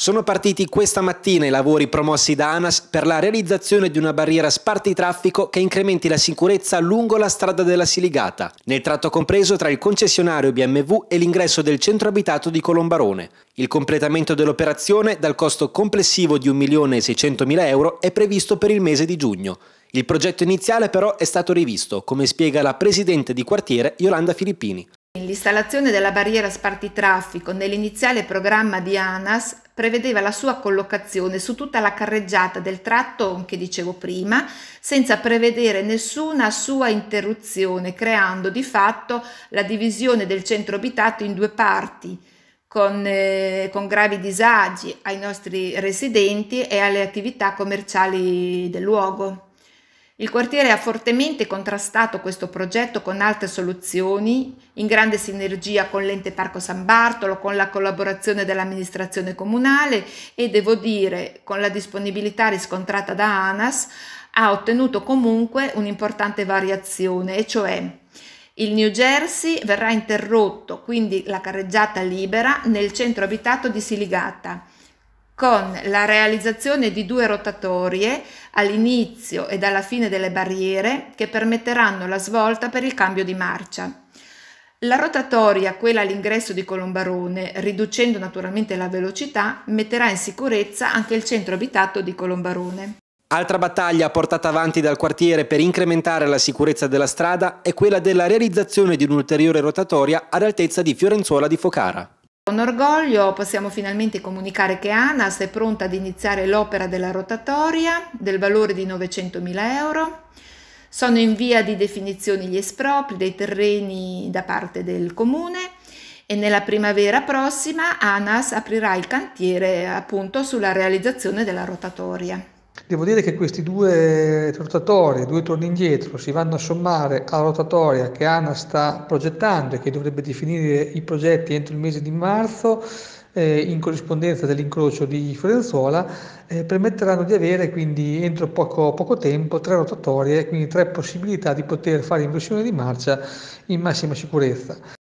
Sono partiti questa mattina i lavori promossi da ANAS per la realizzazione di una barriera spartitraffico che incrementi la sicurezza lungo la strada della Siligata, nel tratto compreso tra il concessionario BMW e l'ingresso del centro abitato di Colombarone. Il completamento dell'operazione, dal costo complessivo di 1.600.000 euro, è previsto per il mese di giugno. Il progetto iniziale però è stato rivisto, come spiega la presidente di quartiere Yolanda Filippini. L'installazione della barriera spartitraffico nell'iniziale programma di ANAS prevedeva la sua collocazione su tutta la carreggiata del tratto che dicevo prima, senza prevedere nessuna sua interruzione, creando di fatto la divisione del centro abitato in due parti, con, eh, con gravi disagi ai nostri residenti e alle attività commerciali del luogo. Il quartiere ha fortemente contrastato questo progetto con altre soluzioni, in grande sinergia con l'ente Parco San Bartolo, con la collaborazione dell'amministrazione comunale e devo dire con la disponibilità riscontrata da ANAS ha ottenuto comunque un'importante variazione, e cioè il New Jersey verrà interrotto, quindi la carreggiata libera, nel centro abitato di Siligata con la realizzazione di due rotatorie all'inizio ed alla fine delle barriere che permetteranno la svolta per il cambio di marcia. La rotatoria, quella all'ingresso di Colombarone, riducendo naturalmente la velocità, metterà in sicurezza anche il centro abitato di Colombarone. Altra battaglia portata avanti dal quartiere per incrementare la sicurezza della strada è quella della realizzazione di un'ulteriore rotatoria ad altezza di Fiorenzuola di Focara. Con orgoglio possiamo finalmente comunicare che ANAS è pronta ad iniziare l'opera della rotatoria del valore di 900.000 euro. Sono in via di definizione gli espropri dei terreni da parte del comune e nella primavera prossima ANAS aprirà il cantiere appunto sulla realizzazione della rotatoria. Devo dire che questi due rotatori, due torni indietro, si vanno a sommare alla rotatoria che ANA sta progettando e che dovrebbe definire i progetti entro il mese di marzo, eh, in corrispondenza dell'incrocio di Fiorenzuola, eh, permetteranno di avere quindi entro poco, poco tempo tre rotatorie, quindi tre possibilità di poter fare inversione di marcia in massima sicurezza.